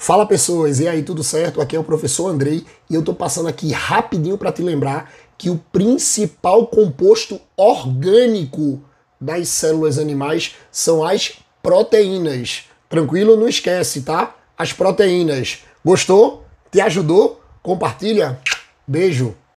Fala pessoas, e aí tudo certo? Aqui é o professor Andrei e eu tô passando aqui rapidinho para te lembrar que o principal composto orgânico das células animais são as proteínas. Tranquilo? Não esquece, tá? As proteínas. Gostou? Te ajudou? Compartilha. Beijo.